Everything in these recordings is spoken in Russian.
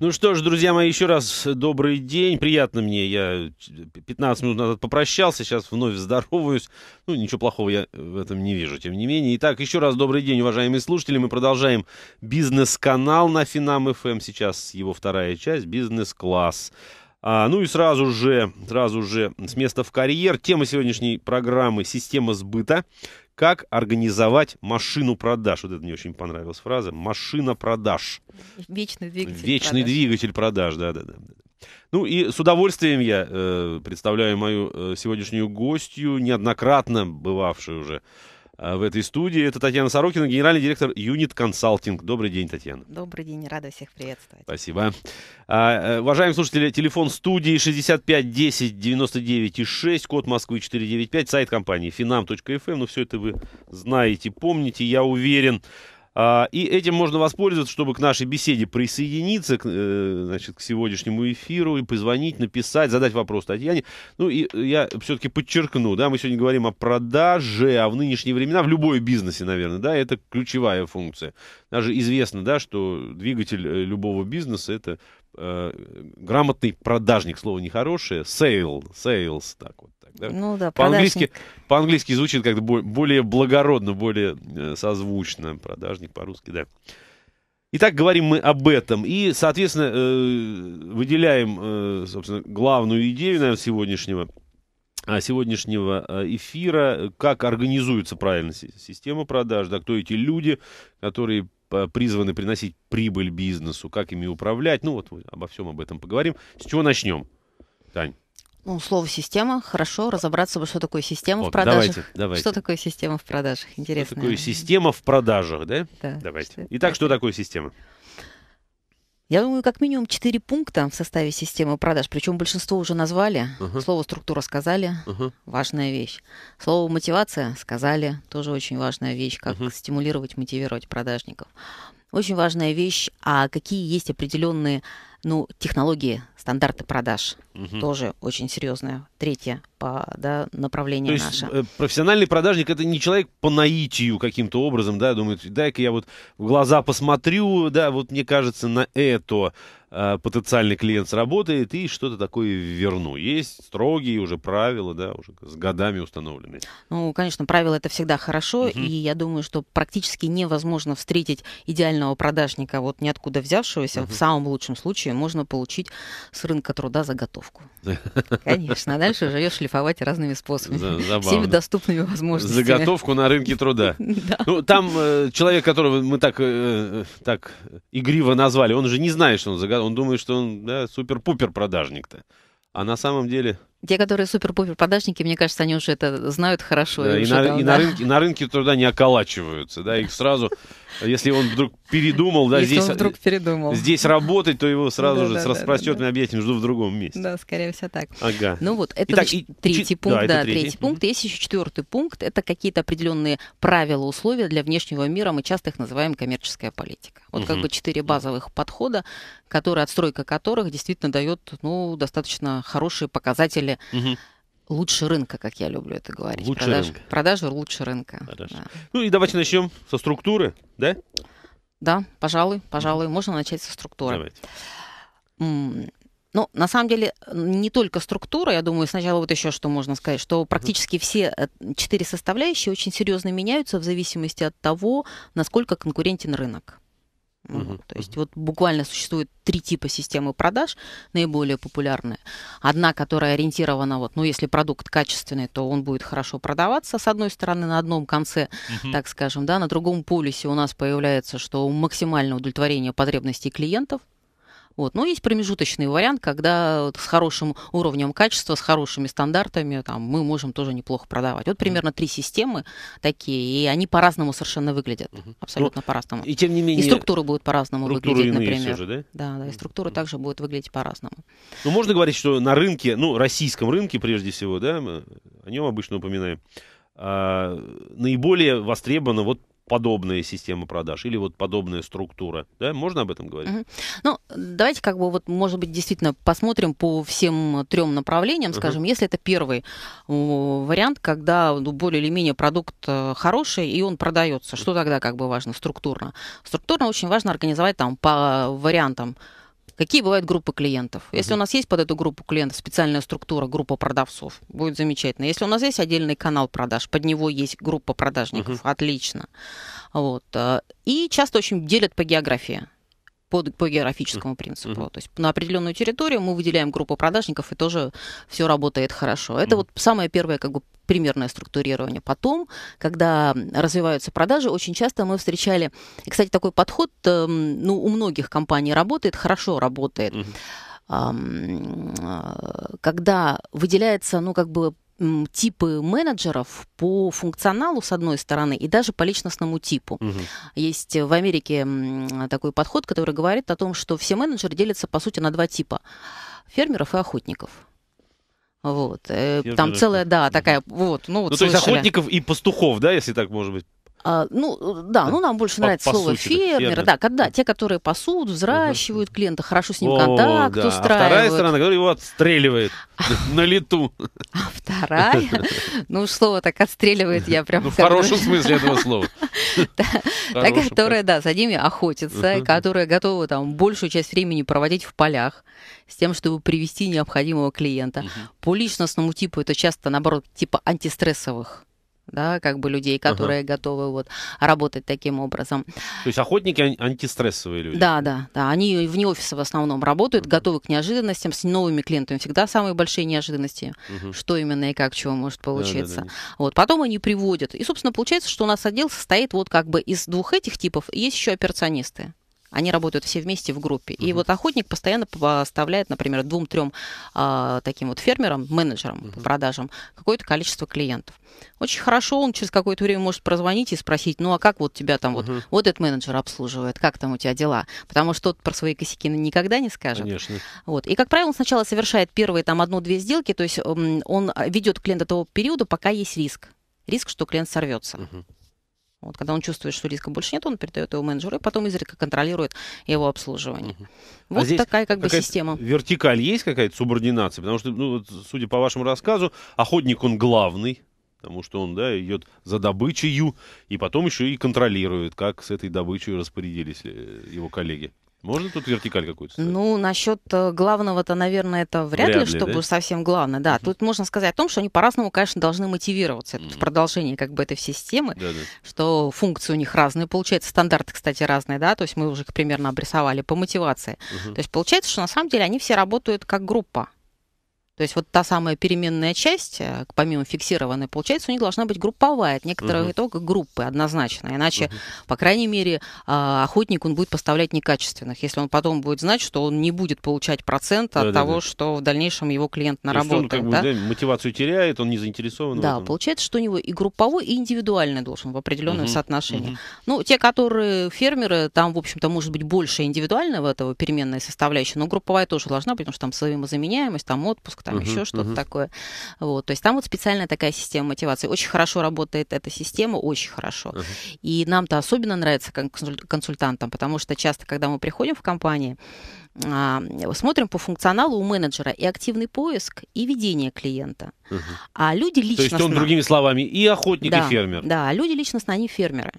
Ну что ж, друзья мои, еще раз добрый день. Приятно мне. Я 15 минут назад попрощался, сейчас вновь здороваюсь. Ну, ничего плохого я в этом не вижу, тем не менее. Итак, еще раз добрый день, уважаемые слушатели. Мы продолжаем бизнес-канал на Финам ФМ. Эм». Сейчас его вторая часть, бизнес-класс. А, ну и сразу же, сразу же с места в карьер. Тема сегодняшней программы «Система сбыта» как организовать машину продаж. Вот это мне очень понравилась фраза. Машина продаж. Вечный двигатель Вечный продаж. двигатель продаж, да-да-да. Ну и с удовольствием я э, представляю мою э, сегодняшнюю гостью, неоднократно бывавшую уже Э, в этой студии. Это Татьяна Сорокина, генеральный директор Юнит Консалтинг. Добрый день, Татьяна. Добрый день, рада всех приветствовать. Спасибо. А, э, уважаемые слушатели, телефон студии 65 10 99 6, код Москвы 495, сайт компании finam.fm. Эм. Ну, все это вы знаете, помните, я уверен. А, и этим можно воспользоваться, чтобы к нашей беседе присоединиться, к, э, значит, к сегодняшнему эфиру и позвонить, написать, задать вопрос Татьяне. Ну и э, я все-таки подчеркну, да, мы сегодня говорим о продаже, а в нынешние времена, в любой бизнесе, наверное, да, это ключевая функция. Даже известно, да, что двигатель э, любого бизнеса — это э, грамотный продажник, слово нехорошее, sale, sales, так вот так. Да? Ну да, по-английски, по-английски звучит как-то более благородно, более э, созвучно. Продажник по-русски, да. Итак, говорим мы об этом. И, соответственно, э, выделяем, э, собственно, главную идею, наверное, сегодняшнего а, сегодняшнего эфира, как организуется правильно система продаж, да, кто эти люди, которые призваны приносить прибыль бизнесу, как ими управлять. Ну вот обо всем об этом поговорим. С чего начнем, Тань? ну, слово система, хорошо разобраться бы, что такое система вот, в продажах. Давайте, давайте. Что такое система в продажах? Интересно. Что такое система в продажах, да? Да. Давайте. Что Итак, что такое система? Я думаю, как минимум четыре пункта в составе системы продаж. Причем большинство уже назвали. Uh-huh. Слово структура сказали, uh-huh. важная вещь. Слово мотивация сказали, тоже очень важная вещь, как uh-huh. стимулировать, мотивировать продажников. Очень важная вещь, а какие есть определенные ну, технологии, стандарты продаж угу. тоже очень серьезное третье по, да, направление наше. Э, профессиональный продажник это не человек по наитию каким-то образом, да, думает, дай-ка я вот в глаза посмотрю, да, вот мне кажется, на это Э, потенциальный клиент сработает и что-то такое верну. Есть строгие уже правила, да, уже с годами установленные. Ну, конечно, правила это всегда хорошо, угу. и я думаю, что практически невозможно встретить идеального продажника, вот ниоткуда взявшегося. Угу. В самом лучшем случае можно получить с рынка труда заготовку. Конечно, а дальше уже ее шлифовать разными способами, всеми доступными возможностями. Заготовку на рынке труда. Ну, там э, человек, которого мы э, так игриво назвали, он же не знает, что он заготовил он думает, что он, да, супер-пупер продажник-то. А на самом деле те, которые супер-пупер продажники, мне кажется, они уже это знают хорошо. Да, и, и, на, там, и, да. на рынке, и на рынке труда не околачиваются, да, их сразу, если он вдруг передумал, да, если здесь, он э, вдруг передумал. здесь работать, то его сразу да, же да, с распростертыми да, объятиями жду в другом месте. Да, скорее всего так. Ага. Ну вот, это Итак, значит, и, третий пункт, да, да третий. третий пункт. Есть еще четвертый пункт, это какие-то определенные правила, условия для внешнего мира, мы часто их называем коммерческая политика. Вот угу. как бы четыре базовых подхода, которые, отстройка которых действительно дает, ну, достаточно хорошие показатели деле угу. лучше рынка, как я люблю это говорить. Лучше продажи, рынка. Продажи лучше рынка. Да. Ну и давайте начнем со структуры, да? Да, пожалуй, пожалуй, угу. можно начать со структуры. Давайте. ну, на самом деле, не только структура, я думаю, сначала вот еще что можно сказать, что практически все э, четыре составляющие очень серьезно меняются в зависимости от того, насколько конкурентен рынок. Uh-huh. Вот, то есть вот буквально существует три типа системы продаж, наиболее популярные. Одна, которая ориентирована, вот, ну, если продукт качественный, то он будет хорошо продаваться, с одной стороны, на одном конце, uh-huh. так скажем, да, на другом полюсе у нас появляется, что максимальное удовлетворение потребностей клиентов – вот. Но ну, есть промежуточный вариант, когда с хорошим уровнем качества, с хорошими стандартами там, мы можем тоже неплохо продавать. Вот примерно три системы такие, и они по-разному совершенно выглядят. Абсолютно ну, по-разному. И тем не менее... И структуры будут по-разному выглядеть, например. уже, да? да, да, и структура также будет выглядеть по-разному. Ну, можно говорить, что на рынке, ну, российском рынке прежде всего, да, мы о нем обычно упоминаем, а, наиболее востребована вот подобные системы продаж или вот подобная структура. Да, можно об этом говорить? Угу. Ну, давайте как бы вот, может быть, действительно посмотрим по всем трем направлениям, скажем, угу. если это первый вариант, когда ну, более или менее продукт э, хороший и он продается, что тогда как бы важно структурно? Структурно очень важно организовать там по вариантам Какие бывают группы клиентов? Если mm-hmm. у нас есть под эту группу клиентов специальная структура, группа продавцов, будет замечательно. Если у нас есть отдельный канал продаж, под него есть группа продажников, mm-hmm. отлично. Вот. Э, и часто очень делят по географии по, по географическому принципу. Mm-hmm. То есть на определенную территорию мы выделяем группу продажников, и тоже все работает хорошо. Это mm-hmm. вот самое первое как бы примерное структурирование. Потом, когда развиваются продажи, очень часто мы встречали... И, кстати, такой подход эм, ну, у многих компаний работает, хорошо работает. Mm-hmm. Когда выделяется, ну, как бы типы менеджеров по функционалу, с одной стороны, и даже по личностному типу. Угу. Есть в Америке такой подход, который говорит о том, что все менеджеры делятся, по сути, на два типа. Фермеров и охотников. Вот. Э, Фермеры. Там целая, да, такая, угу. вот. Ну, вот ну то есть охотников и пастухов, да, если так может быть? А, ну, э, да, э, ну нам больше по, нравится слово фермеры, да, когда те, которые пасут, взращивают клиента, хорошо с ним О, контакт да. устраивают. А вторая сторона, которая его отстреливает на лету. А вторая? Ну, слово так отстреливает, я прям... Ну, в хорошем смысле этого слова. Та, которая, да, за ними охотится, которая готова там большую часть времени проводить в полях с тем, чтобы привести необходимого клиента. По личностному типу это часто, наоборот, типа антистрессовых да, как бы людей, которые ага. готовы вот работать таким образом. То есть охотники ан- антистрессовые люди? Да, да, да. Они вне офиса в основном работают, ага. готовы к неожиданностям, с новыми клиентами всегда самые большие неожиданности, ага. что именно и как чего может получиться. Да, да, да. Вот потом они приводят, и собственно получается, что у нас отдел состоит вот как бы из двух этих типов, есть еще операционисты. Они работают все вместе в группе. Угу. И вот охотник постоянно поставляет, например, двум-трем э, а, таким вот фермерам, менеджерам угу. по продажам какое-то количество клиентов. Очень хорошо он через какое-то время может прозвонить и спросить, ну а как вот тебя там угу. вот, вот этот менеджер обслуживает, как там у тебя дела? Потому что тот про свои косяки никогда не скажет. Конечно. Вот. И, как правило, он сначала совершает первые там одну-две сделки, то есть эм, он э, ведет клиента того периода, пока есть риск. Риск, что клиент сорвется. Угу. Вот, когда он чувствует, что риска больше нет, он передает его менеджеру, и потом изредка контролирует его обслуживание. Угу. Вот а здесь такая как бы система. Вертикаль есть какая-то субординация? Потому что, ну, вот, судя по вашему рассказу, охотник он главный, потому что он, да, идет за добычей, и потом еще и контролирует, как с этой добычей распорядились э, его коллеги. Можно тут вертикаль какую-то? Ставить? Ну, насчет э, главного-то, наверное, это вряд, вряд ли, ли, чтобы да? совсем главное. Да, uh-huh. тут можно сказать о том, что они по-разному, конечно, должны мотивироваться uh-huh. в продолжении как бы этой всей системы, да, да. что функции у них разные, получается, стандарты, кстати, разные, да, то есть мы уже их примерно обрисовали по мотивации. Uh-huh. То есть получается, что на самом деле они все работают как группа. То есть вот та самая переменная часть, э, помимо фиксированной, получается, у них должна быть групповая, от некоторых угу. итога группы однозначно. Иначе, угу. по крайней мере, а, охотник он будет поставлять некачественных, если он потом будет знать, что он не будет получать процент от да, того, да. что в дальнейшем его клиент наработает. То есть он как да? Бы, да, мотивацию теряет, он не заинтересован. Да, получается, что у него и групповой, и индивидуальный должен в определенном угу. соотношении. Угу. Ну, те, которые фермеры, там, в общем-то, может быть больше индивидуального этого переменной составляющей, но групповая тоже должна быть, потому что там взаимозаменяемость, там отпуск, там uh-huh, еще что-то uh-huh. такое. Вот, то есть там вот специальная такая система мотивации. Очень хорошо работает эта система, очень хорошо. Uh-huh. И нам-то особенно нравится консультантам, потому что часто, когда мы приходим в компании, смотрим по функционалу у менеджера и активный поиск, и ведение клиента. Угу. А люди лично... То есть он, другими словами, и охотник, да, и фермер. Да, люди лично с нами фермеры.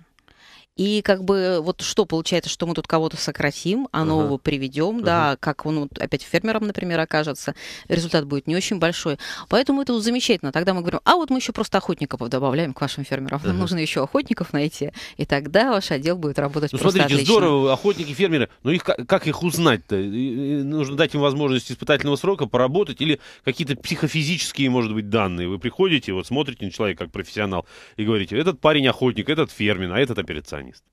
И как бы вот что получается, что мы тут кого-то сократим, а нового uh-huh. приведем, uh-huh. да, как он вот, опять фермером, например, окажется, результат будет не очень большой. Поэтому это вот замечательно. Тогда мы говорим, а вот мы еще просто охотников добавляем к вашим фермерам. Uh-huh. Нам нужно еще охотников найти, и тогда ваш отдел будет работать ну, просто смотрите, отлично. здорово, охотники, фермеры, но их как их узнать-то? Нужно дать им возможность испытательного срока поработать или какие-то психофизические, может быть, данные. Вы приходите, вот смотрите на человека как профессионал и говорите, этот парень охотник, этот фермер, а этот операционный перфекционист.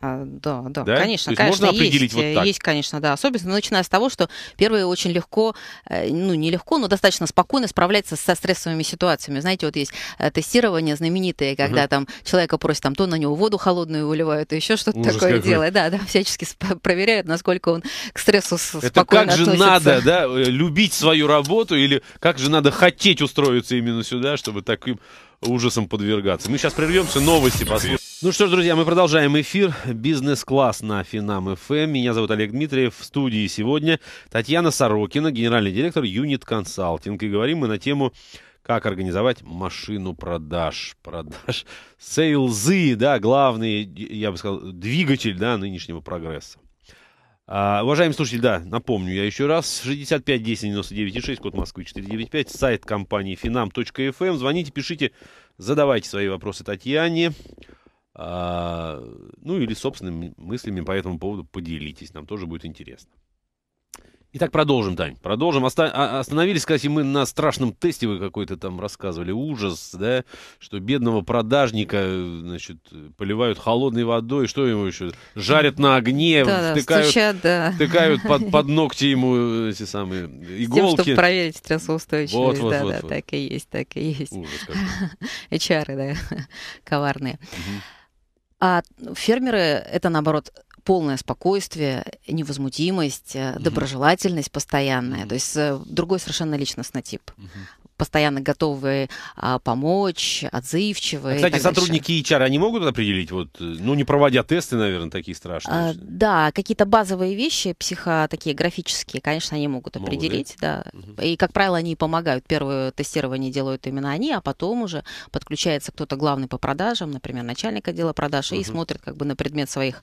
А, да, да, да, конечно, То конечно, можно определить есть, вот э, так. есть, конечно, да, особенно начиная с того, что первые очень легко, э, ну не легко, но достаточно спокойно справляется со стрессовыми ситуациями. Знаете, вот есть э, тестирование знаменитое, когда угу. там человека просят там то на него воду холодную выливают, и еще что-то такое какой. делает, да, да, всячески проверяют, насколько он к стрессу Это спокойно как же относится. надо, да, любить свою работу или как же надо хотеть устроиться именно сюда, чтобы таким Ужасом подвергаться. Мы сейчас прервемся, новости послушаем. Ну что ж, друзья, мы продолжаем эфир. Бизнес-класс на Финам ФМ. Эм. Меня зовут Олег Дмитриев. В студии сегодня Татьяна Сорокина, генеральный директор Юнит Консалтинг. И говорим мы на тему как организовать машину продаж. Продаж. Сейлзы, да, главный, я бы сказал, двигатель да, нынешнего прогресса. А, уважаемые слушатели, да, напомню я еще раз, 65 10 99 6, код Москвы 495, сайт компании finam.fm, эм. звоните, пишите, задавайте свои вопросы Татьяне, а, ну или собственными мыслями по этому поводу поделитесь, нам тоже будет интересно. Итак, продолжим, Тань. Продолжим. Оста- а, остановились, кстати, мы на страшном тесте, вы какой-то там рассказывали. Ужас, да, что бедного продажника, э, значит, поливают холодной водой, что ему еще? Жарят на огне, да, втыкают, стучат, да. втыкают под, под ногти ему эти самые иголки. тем, чтобы проверить стрессоустойчивость. Вот, вот, да, вот, да, вот. так и есть, так и есть. Ужас какой. HR, да, коварные. Угу. А фермеры — это, наоборот, полное спокойствие, невозмутимость, mm-hmm. доброжелательность постоянная. Mm-hmm. То есть э, другой совершенно личностный тип. Mm-hmm постоянно готовые а, помочь, отзывчивые. А, кстати, сотрудники дальше. HR, они могут определить, вот, э, ну, не проводя тесты, наверное, такие страшные? А, да, какие-то базовые вещи, психо, такие графические, конечно, они могут, могут определить, да. да. Угу. И, как правило, они помогают. Первое тестирование делают именно они, а потом уже подключается кто-то главный по продажам, например, начальник отдела продаж, угу. и смотрит как бы на предмет своих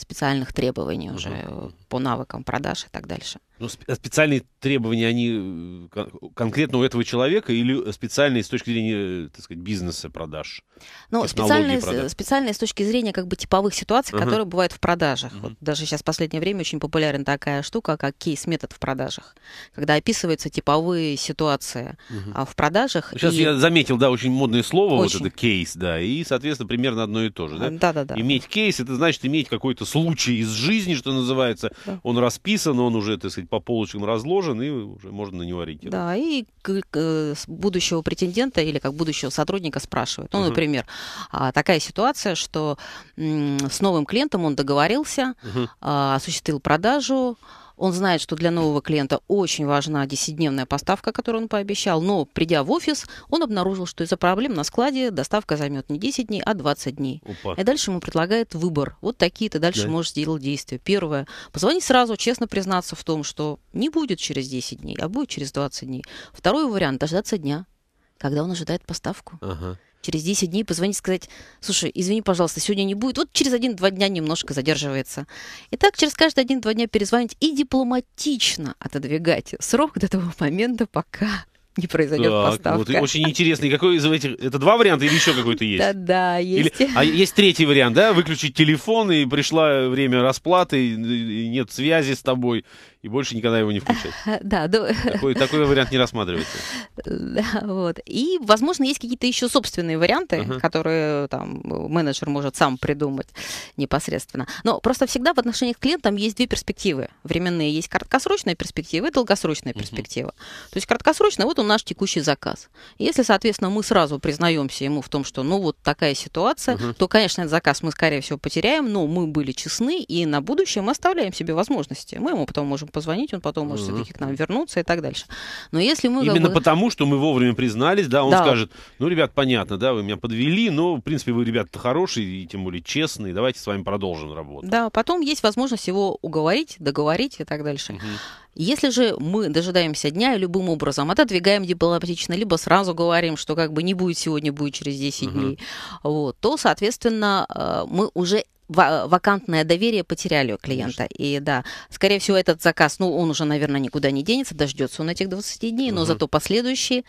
специальных требований уже uh по навыкам продаж и так дальше. Ну, э, специальные требования, они э, конкретно у этого человека или э, специальные с точки зрения, так сказать, бизнеса продаж? Ну, специальные, продаж? специальные с точки зрения как бы типовых ситуаций, uh-huh. которые бывают в продажах. Uh-huh. Вот даже сейчас в последнее время очень популярна такая штука, как кейс-метод в продажах, когда описываются типовые ситуации uh-huh. в продажах. Сейчас ну, и... я заметил, да, очень модное слово, очень. вот это кейс, да, и, соответственно, примерно одно и то же, да? Да-да-да. Иметь кейс, это значит иметь какой-то случай из жизни, что называется, да. он расписан, он уже, так сказать, по полочкам разложен, и уже можно на него ориентироваться. Да, и к, к, э, будущего претендента или как будущего сотрудника спрашивают. Ну, uh-huh. например, а, такая ситуация, что с новым клиентом он договорился, uh-huh. осуществил продажу, он знает, что для нового клиента очень важна 10-дневная поставка, которую он пообещал, но придя в офис, он обнаружил, что из-за проблем на складе доставка займет не 10 дней, а 20 дней. Опа. И дальше ему предлагает выбор. Вот такие ты дальше да. можешь сделать действия. Первое. Позвонить сразу, честно признаться в том, что не будет через 10 дней, а будет через 20 дней. Второй вариант – дождаться дня, когда он ожидает поставку. Ага через 10 дней позвонить и сказать, слушай, извини, пожалуйста, сегодня не будет, вот через один-два дня немножко задерживается. И так через каждые один-два дня перезвонить и дипломатично отодвигать срок до того момента, пока не произойдет так, поставка. Вот, очень интересно. И какой из этих... Это два варианта или еще какой-то есть? Да, да, есть. Или, а есть третий вариант, да? Выключить телефон, и пришло время расплаты, и нет связи с тобой, и больше никогда его не включать. Да, да. Такой, такой вариант не рассматривается. Да, вот. И, возможно, есть какие-то еще собственные варианты, uh которые там менеджер может сам придумать непосредственно. Но просто всегда в отношениях к клиентам есть две перспективы. Временные есть краткосрочная перспектива и долгосрочная uh-huh. То есть краткосрочная, вот он наш текущий заказ. Если, соответственно, мы сразу признаемся ему в том, что ну вот такая ситуация, угу. то, конечно, этот заказ мы, скорее всего, потеряем, но мы были честны, и на будущее мы оставляем себе возможности. Мы ему потом можем позвонить, он потом может все-таки к нам вернуться и так дальше. Но если мы... Именно как бы... потому, что мы вовремя признались, да, он да. скажет, ну, ребят, понятно, да, вы меня подвели, но, в принципе, вы, ребята, хорошие и тем более честные, давайте с вами продолжим работу. Да, потом есть возможность его уговорить, договорить и так дальше. Угу. Если же мы дожидаемся дня и любым образом отодвигаем дипломатично, либо сразу говорим, что как бы не будет сегодня, будет через 10 угу. дней, вот, то, соответственно, э, мы уже вакантное доверие потеряли у клиента. Конечно. И да, скорее всего, этот заказ, ну, он уже, наверное, никуда не денется, дождется он этих 20 дней, угу. но зато последующие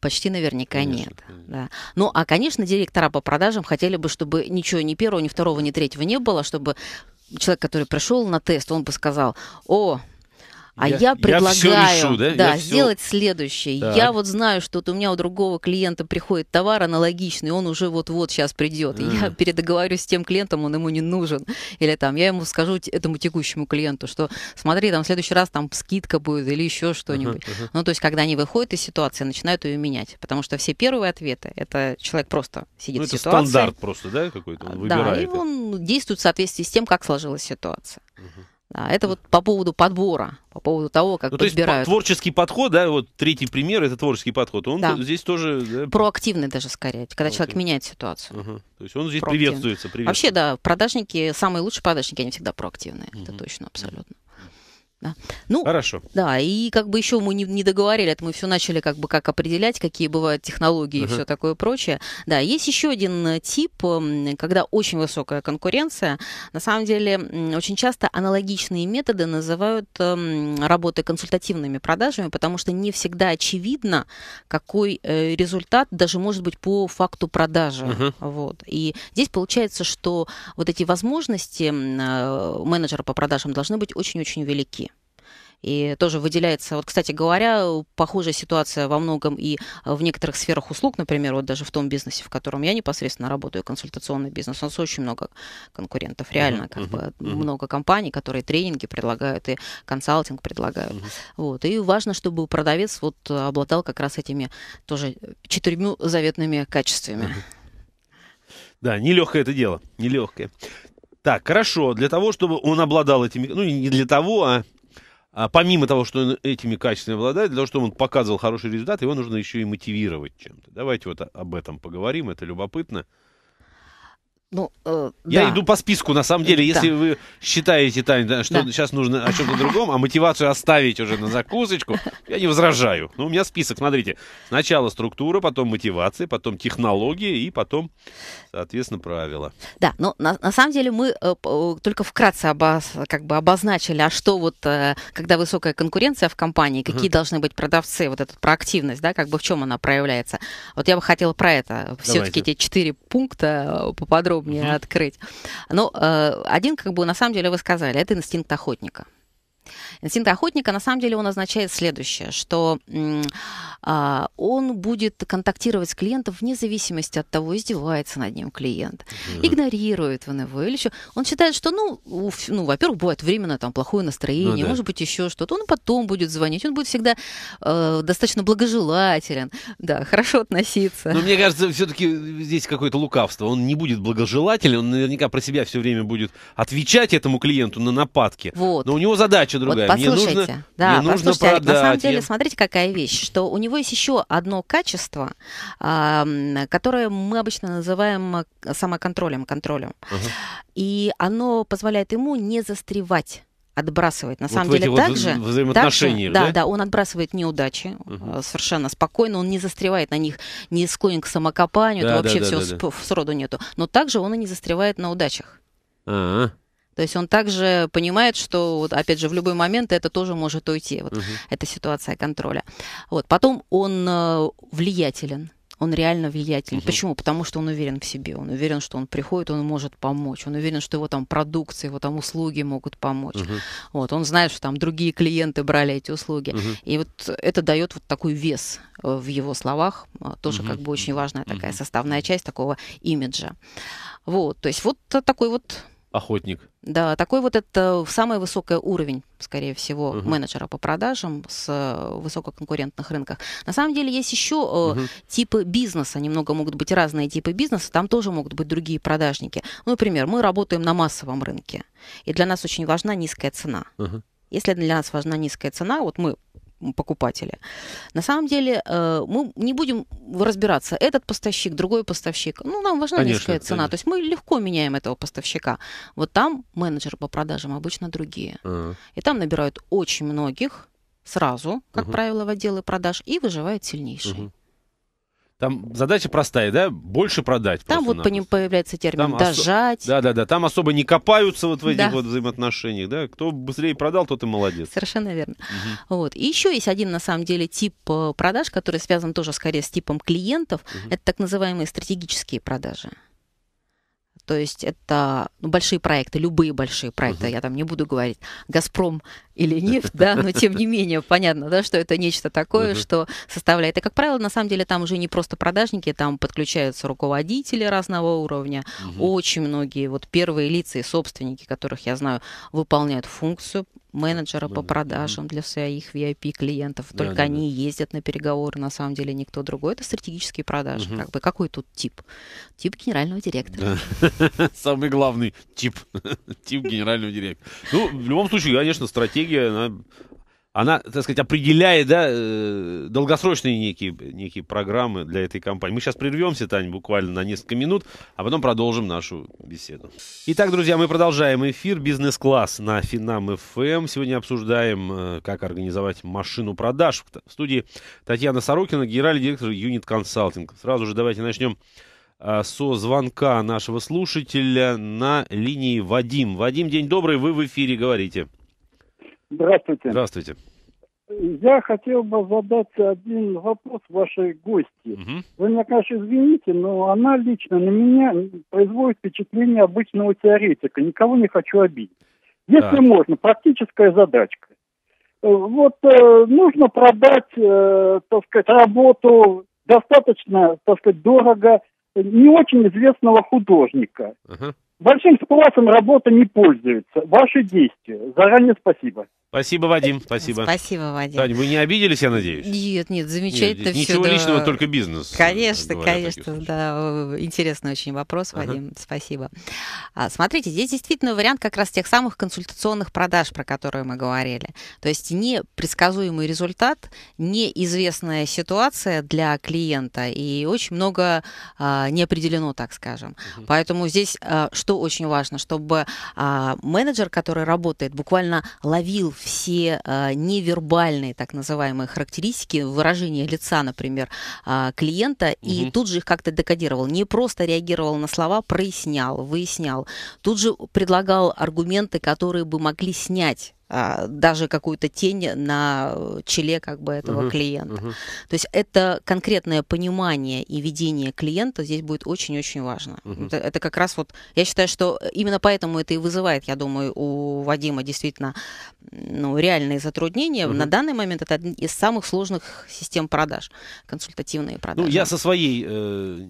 почти наверняка конечно, нет. Конечно. Да. Ну, а, конечно, директора по продажам хотели бы, чтобы ничего ни первого, ни второго, ни третьего не было, чтобы человек, который пришел на тест, он бы сказал, о, а я, я предлагаю я решу, да? Да, я сделать все... следующее. Так. Я вот знаю, что вот у меня у другого клиента приходит товар аналогичный, он уже вот-вот сейчас придет. Mm. Я передоговорюсь с тем клиентом, он ему не нужен. Или там я ему скажу этому текущему клиенту, что смотри, там в следующий раз там скидка будет или еще что-нибудь. Uh-huh, uh-huh. Ну, то есть, когда они выходят из ситуации, начинают ее менять. Потому что все первые ответы, это человек просто сидит ну, в ситуации. это стандарт просто, да, какой-то? Он а, да, и он действует в соответствии с тем, как сложилась ситуация. Uh-huh. А это вот по поводу подбора, по поводу того, как ну, подбирают. То есть творческий подход, да, вот третий пример, это творческий подход. Он да. здесь тоже... Да, Проактивный даже скорее, когда okay. человек меняет ситуацию. Ага. То есть он здесь приветствуется, приветствуется. Вообще, да, продажники, самые лучшие продажники, они всегда проактивные, угу. это точно, абсолютно. Да. Ну, Хорошо. Да, и как бы еще мы не, не договорили, это мы все начали как бы как определять, какие бывают технологии uh-huh. и все такое прочее. Да, есть еще один э, тип, когда очень высокая конкуренция. На самом деле, очень часто аналогичные методы называют э, эм, работой консультативными продажами, потому что не всегда очевидно, какой э, результат даже может быть по факту продажи. Uh-huh. Вот. И здесь получается, что вот эти возможности э, менеджера по продажам должны быть очень-очень велики и тоже выделяется. Вот, кстати говоря, похожая ситуация во многом и в некоторых сферах услуг, например, вот даже в том бизнесе, в котором я непосредственно работаю, консультационный бизнес, у нас очень много конкурентов, реально, как uh-huh, бы uh-huh. много компаний, которые тренинги предлагают и консалтинг предлагают. Uh-huh. Вот. И важно, чтобы продавец вот обладал как раз этими тоже четырьмя заветными качествами. Uh-huh. Да, нелегкое это дело, нелегкое. Так, хорошо, для того, чтобы он обладал этими, ну не для того, а а помимо того, что он этими качествами обладает, для того, чтобы он показывал хороший результат, его нужно еще и мотивировать чем-то. Давайте вот об этом поговорим, это любопытно. Ну, э, Я да. иду по списку, на самом деле, э, если да. вы считаете, Таня, что да. сейчас нужно о чем-то другом, а мотивацию оставить уже на закусочку, я не возражаю. Но ну, у меня список, смотрите. Сначала структура, потом мотивация, потом технологии и потом, соответственно, правила. Да, но на, на самом деле мы э, э только вкратце обоз, как бы обозначили, а что вот, э, когда высокая конкуренция в компании, какие uh-huh. должны быть продавцы, вот эта проактивность, да, как бы в чем она проявляется. Вот я бы хотела про это, все-таки эти четыре пункта э, поподробнее поподробнее угу. открыть. Но ну, э, один, как бы, на самом деле вы сказали, это инстинкт охотника. Инстинкт охотника, на самом деле, он означает следующее, что э, он будет контактировать с клиентом вне зависимости от того, издевается над ним клиент, mm-hmm. игнорирует он его или еще. Он считает, что, ну, у, ну во-первых, бывает временно там плохое настроение, ну, да. может быть, еще что-то. Он потом будет звонить, он будет всегда э, достаточно благожелателен, да, хорошо относиться. Но мне кажется, все-таки здесь какое-то лукавство. Он не будет благожелателен, он наверняка про себя все время будет отвечать этому клиенту на нападки. Вот. Но у него задача другая. Вот Послушайте, мне нужно, да, мне нужно послушайте, продать. на самом деле, смотрите, какая вещь, что у него есть еще одно качество, которое мы обычно называем а, самоконтролем, контролем. Угу. И оно позволяет ему не застревать отбрасывает. На вот самом деле также. взаимоотношения, да, да, да, он отбрасывает неудачи угу. совершенно спокойно, он не застревает на них, не склонен к самокопанию, да, это да, вообще да, все да, да. сроду нету. Но также он и не застревает на удачах. А-а. То есть он также понимает, что, опять же, в любой момент это тоже может уйти. Вот угу. эта ситуация контроля. Вот. Потом он э, влиятелен. Он реально влиятельный. Угу. Почему? Потому что он уверен в себе. Он уверен, что он приходит, он может помочь. Он уверен, что его там продукции, его там услуги могут помочь. Угу. Вот. Он знает, что там другие клиенты брали эти услуги. Угу. И вот это дает вот такой вес э, в его словах. Э, тоже угу. как бы очень важная такая составная часть такого имиджа. Вот. То есть вот такой вот охотник. Да, такой вот это самый высокий уровень, скорее всего, Uh -huh. менеджера по продажам с э, высококонкурентных рынках. На самом деле есть еще Uh -huh. типы бизнеса, немного могут быть разные типы бизнеса, там тоже могут быть другие продажники. Ну, например, мы работаем на массовом рынке, и для нас очень важна низкая цена. Uh -huh. Если для нас важна низкая цена, вот мы покупателя. На самом деле э, мы не будем разбираться, этот поставщик, другой поставщик. Ну, нам важна конечно, низкая цена. Конечно. То есть мы легко меняем этого поставщика. Вот там менеджер по продажам обычно другие. Uh-huh. И там набирают очень многих сразу, как uh-huh. правило, в отделы продаж, и выживает сильнейший. Uh-huh. Там задача простая, да? Больше продать. Там вот по ним появляется термин там «дожать». Да, да, да. Там особо не копаются вот в этих да. вот взаимоотношениях, да? Кто быстрее продал, тот и молодец. Совершенно верно. Угу. Вот. И еще есть один, на самом деле, тип э, продаж, который связан тоже скорее с типом клиентов. Угу. Это так называемые стратегические продажи то есть это ну, большие проекты, любые большие проекты, угу. я там не буду говорить, «Газпром» или «Нефть», да, но тем не менее понятно, да, что это нечто такое, угу. что составляет. И, как правило, на самом деле там уже не просто продажники, там подключаются руководители разного уровня, угу. очень многие вот первые лица и собственники, которых я знаю, выполняют функцию менеджера по продажам для своих VIP-клиентов. Только да, да, они да. ездят на переговоры, на самом деле никто другой. Это стратегические продажи. Угу. Как бы какой тут тип? Тип генерального директора. Самый главный тип. Тип генерального директора. Ну, в любом случае, конечно, стратегия, она она, так сказать, определяет да, э, долгосрочные некие, некие программы для этой компании. Мы сейчас прервемся, Тань, буквально на несколько минут, а потом продолжим нашу беседу. Итак, друзья, мы продолжаем эфир «Бизнес-класс» на Финам ФМ. Эм. Сегодня обсуждаем, э, как организовать машину продаж. В студии Татьяна Сорокина, генеральный директор Юнит Консалтинг. Сразу же давайте начнем э, со звонка нашего слушателя на линии Вадим. Вадим, день добрый, вы в эфире говорите. Здравствуйте. Здравствуйте. Я хотел бы задать один вопрос вашей гости. Угу. Вы меня, конечно, извините, но она лично на меня производит впечатление обычного теоретика. Никого не хочу обидеть. Если да. можно, практическая задачка. Вот э, нужно продать, э, так сказать, работу достаточно, так сказать, дорого не очень известного художника. Угу. Большим спросом работа не пользуется. Ваши действия. Заранее спасибо. Спасибо, Вадим, спасибо. Спасибо, Вадим. Тань, вы не обиделись, я надеюсь? Нет, нет, замечательно нет, все. Ничего да... личного, только бизнес. Конечно, говоря, конечно, да. Э, интересный очень вопрос, Вадим, ага. спасибо. А, смотрите, здесь действительно вариант как раз тех самых консультационных продаж, про которые мы говорили. То есть непредсказуемый результат, неизвестная ситуация для клиента и очень много а, не так скажем. Угу. Поэтому здесь а, что очень важно, чтобы а, менеджер, который работает, буквально ловил все а, невербальные так называемые характеристики, выражение лица, например, а, клиента, угу. и тут же их как-то декодировал. Не просто реагировал на слова, прояснял, выяснял. Тут же предлагал аргументы, которые бы могли снять а, даже какую-то тень на э, челе как бы этого uh -huh, клиента. Uh -huh. То есть это конкретное понимание и ведение клиента здесь будет очень-очень важно. Uh -huh. Это, это как раз вот, я считаю, что э, именно поэтому это и вызывает, я думаю, у Вадима действительно ну, реальные затруднения. Угу. На данный момент это одна из самых сложных систем продаж, консультативные продажи. Ну, я со своей э,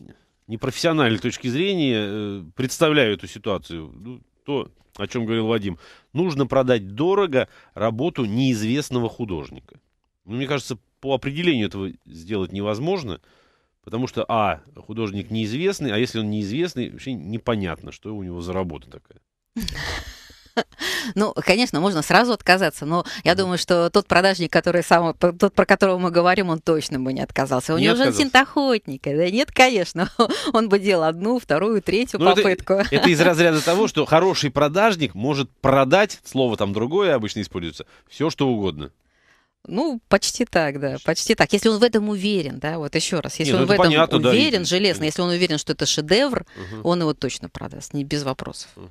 непрофессиональной точки зрения э, представляю эту ситуацию. Ну, то, о чем говорил Вадим нужно продать дорого работу неизвестного художника. Ну, мне кажется, по определению этого сделать невозможно, потому что, а, художник неизвестный, а если он неизвестный, вообще непонятно, что у него за работа такая. Ну, конечно, можно сразу отказаться, но я думаю, что тот продажник, который сам, тот, про которого мы говорим, он точно бы не отказался. У него отказался. же инстинкт э, Да нет, конечно. Он бы делал одну, вторую, третью ну, попытку. Это, это из разряда того, что хороший продажник может продать, слово там другое обычно используется, все что угодно. Ну, почти так, да, почти так. Если он в этом уверен, да, вот еще раз, если Нет, ну он ну, в этом понятно, уверен, да, железно, если он уверен, что это шедевр, угу. он его точно продаст, не без вопросов. Угу.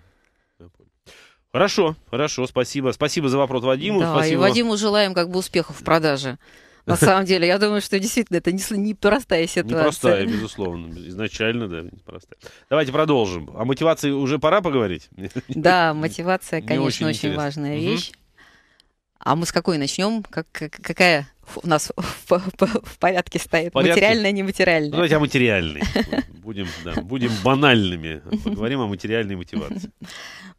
Хорошо, хорошо, спасибо. Спасибо за вопрос Вадиму. Да, спасибо. и Вадиму желаем как бы успехов в продаже. На самом деле, я думаю, что действительно это непростая ситуация. Непростая, безусловно. Изначально, да, непростая. Давайте продолжим. О мотивации уже пора поговорить? Да, мотивация, конечно, очень, очень важная вещь. А мы с какой начнем? Как, какая у нас в, в порядке стоит? Порядке? Материальная, нематериальная? Ну, давайте о материальной. Будем, да, будем банальными. Поговорим о материальной мотивации.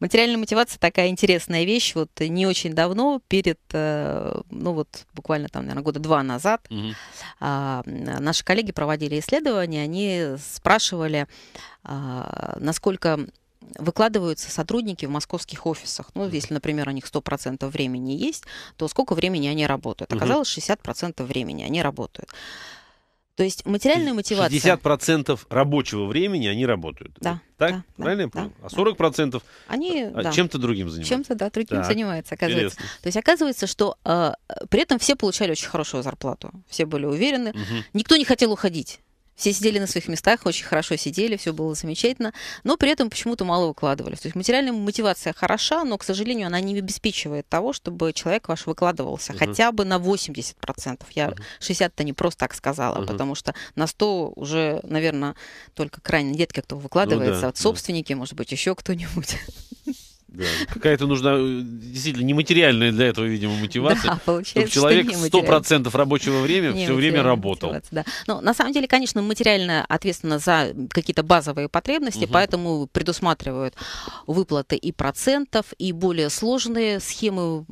Материальная мотивация такая интересная вещь. Вот не очень давно, перед, э, ну вот буквально там, наверное, года два назад, угу. наши коллеги проводили исследование. они спрашивали, а, насколько выкладываются сотрудники в московских офисах. Ну, если, например, у них 100% времени есть, то сколько времени они работают? Оказалось, 60% времени они работают. То есть материальная мотивация... 60% рабочего времени они работают. Да. Так? Да, Правильно да, я понял? А да, э, а 40% да. они да. чем-то другим занимаются. Чем-то, да, другим так. занимаются, оказывается. Интересно. То есть оказывается, что э, при этом все получали очень хорошую зарплату. Все были уверены. Угу. Никто не хотел уходить. Все сидели на своих местах, очень хорошо сидели, все было замечательно, но при этом почему-то мало выкладывались. То есть материальная мотивация хороша, но, к сожалению, она не обеспечивает того, чтобы человек ваш выкладывался угу. хотя бы на 80%. Я угу. 60-то не просто так сказала, угу. потому что на 100 уже, наверное, только крайне редко кто выкладывается. Ну, да, вот собственники, да. может быть, еще кто-нибудь. Да. Какая-то нужна э, действительно нематериальная для этого, видимо, мотивация. Да, получается, чтобы человек сто процентов рабочего времени все время работал. Да. Но на самом деле, конечно, материально ответственно за какие-то базовые потребности, угу. поэтому предусматривают выплаты и процентов, и более сложные схемы.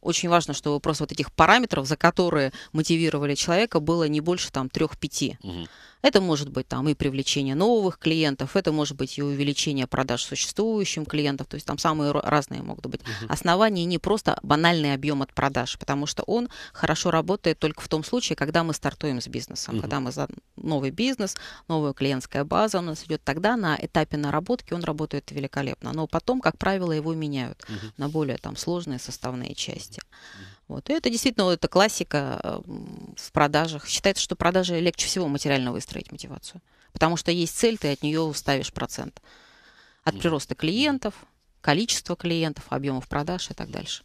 Очень важно, чтобы просто вот этих параметров, за которые мотивировали человека, было не больше там трех-пяти. Угу. Это может быть там и привлечение новых клиентов, это может быть и увеличение продаж существующим клиентов, то есть там самые разные могут быть. Угу. Основание не просто банальный объем от продаж, потому что он хорошо работает только в том случае, когда мы стартуем с бизнесом, угу. когда мы за новый бизнес, новая клиентская база у нас идет, тогда на этапе наработки он работает великолепно, но потом, как правило, его меняют угу. на более там сложные составные части. Угу. Вот. И это действительно вот, это классика э, в продажах. Считается, что продажи легче всего материально выстроить мотивацию. Потому что есть цель, ты от нее уставишь процент. От прироста клиентов, количества клиентов, объемов продаж и так дальше.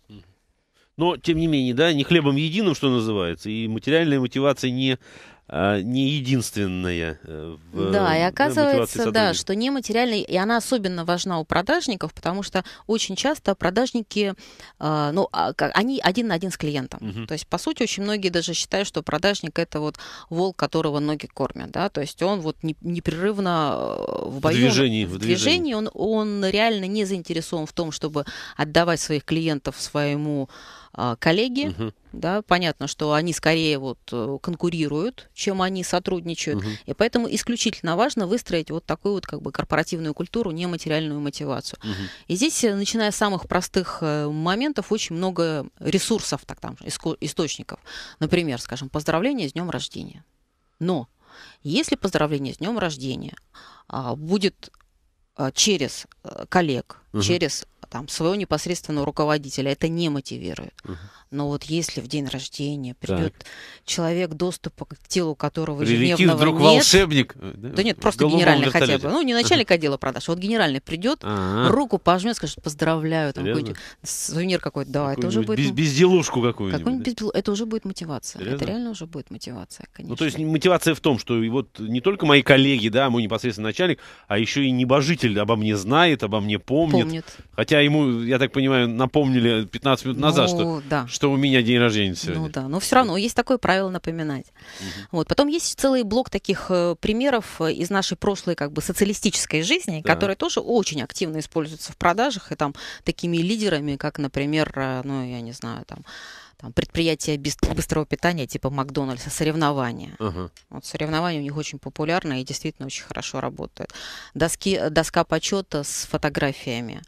Но, тем не менее, да, не хлебом единым, что называется, и материальная мотивация не а, не единственная э, в Да, и оказывается, да, что нематериальная, и она особенно важна у продажников, потому что очень часто продажники, а, ну, а, они один на один с клиентом. Угу. То есть, по сути, очень многие даже считают, что продажник – это вот волк, которого ноги кормят, да, то есть он вот непрерывно э, в бою, в движении, в движении, он, он реально не заинтересован в том, чтобы отдавать своих клиентов своему коллеге, угу да, понятно, что они скорее вот э, конкурируют, чем они сотрудничают, угу. и поэтому исключительно важно выстроить вот такую вот как бы корпоративную культуру, нематериальную мотивацию. Угу. И здесь, э, начиная с самых простых э, моментов, очень много ресурсов, так там, источников. Например, скажем, поздравление с днем рождения. Но если поздравление с днем рождения а, будет а, через коллег, угу. через там, своего непосредственного руководителя. Это не мотивирует. Угу. Но вот если в день рождения придет человек, доступа к телу которого Прилетит ежедневного вдруг волшебник. Э, да нет, просто генеральный вертолете. хотя бы. Ну, не начальник отдела продаж. А вот генеральный придет, ага. руку пожмет, скажет, поздравляю. Там, какой-нибудь сувенир какой-то, да, это уже будет... Без, безделушку какую-нибудь. какую-нибудь да? Это уже будет мотивация. Реально? Это реально уже будет мотивация, конечно. Ну, то есть мотивация в том, что вот не только мои коллеги, да, мой непосредственный начальник, а еще и небожитель обо мне знает, обо мне помнит. помнит. Хотя ему, я так понимаю, напомнили 15 минут назад, ну, что, да. что у меня день рождения ну сегодня. Ну да, но все равно есть такое правило напоминать. Угу. Вот. Потом есть целый блок таких э, примеров э, из нашей прошлой как бы социалистической жизни, да. которые тоже очень активно используются в продажах и там такими лидерами, как, например, э, ну я не знаю, там там, предприятия быстрого питания типа Макдональдса, соревнования. Uh-huh. Вот соревнования у них очень популярны и действительно очень хорошо работают. Доски, доска почета с фотографиями.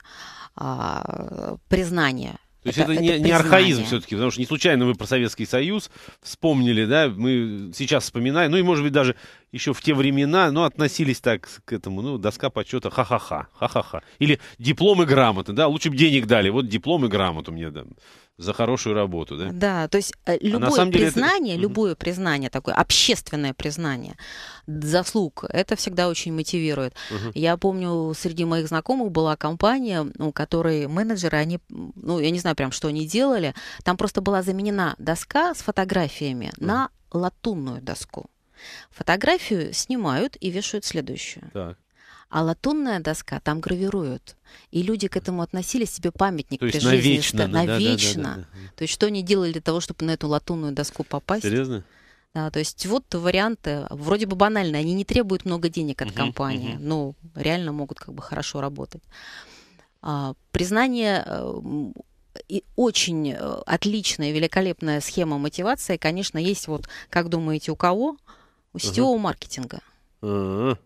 А, признание. То есть это, это не, это не архаизм все-таки, потому что не случайно вы про Советский Союз вспомнили, да, мы сейчас вспоминаем, ну и, может быть, даже еще в те времена, ну, относились так к этому, ну, доска почета, ха-ха-ха, ха-ха-ха. Или дипломы грамоты, да, лучше бы денег дали, вот дипломы грамоту мне да, за хорошую работу, да? Да, то есть э, а любое а признание, это... любое признание такое, общественное признание заслуг, это всегда очень мотивирует. Угу. Я помню, среди моих знакомых была компания, у которой менеджеры, они, ну, я не знаю прям, что они делали, там просто была заменена доска с фотографиями угу. на латунную доску. Фотографию снимают и вешают следующую. Так. А латунная доска там гравируют. И люди к этому относились, себе памятник То есть при навечно, жизни. Навечно. Да, да, да, да. То есть что они делали для того, чтобы на эту латунную доску попасть? Серьезно? Да, то есть вот варианты вроде бы банальные, они не требуют много денег от uh-huh, компании, uh-huh. но реально могут как бы хорошо работать. А, признание э, и очень э, отличная, великолепная схема мотивации, конечно, есть вот, как думаете, у кого? У SEO uh-huh. маркетинга. Uh-huh.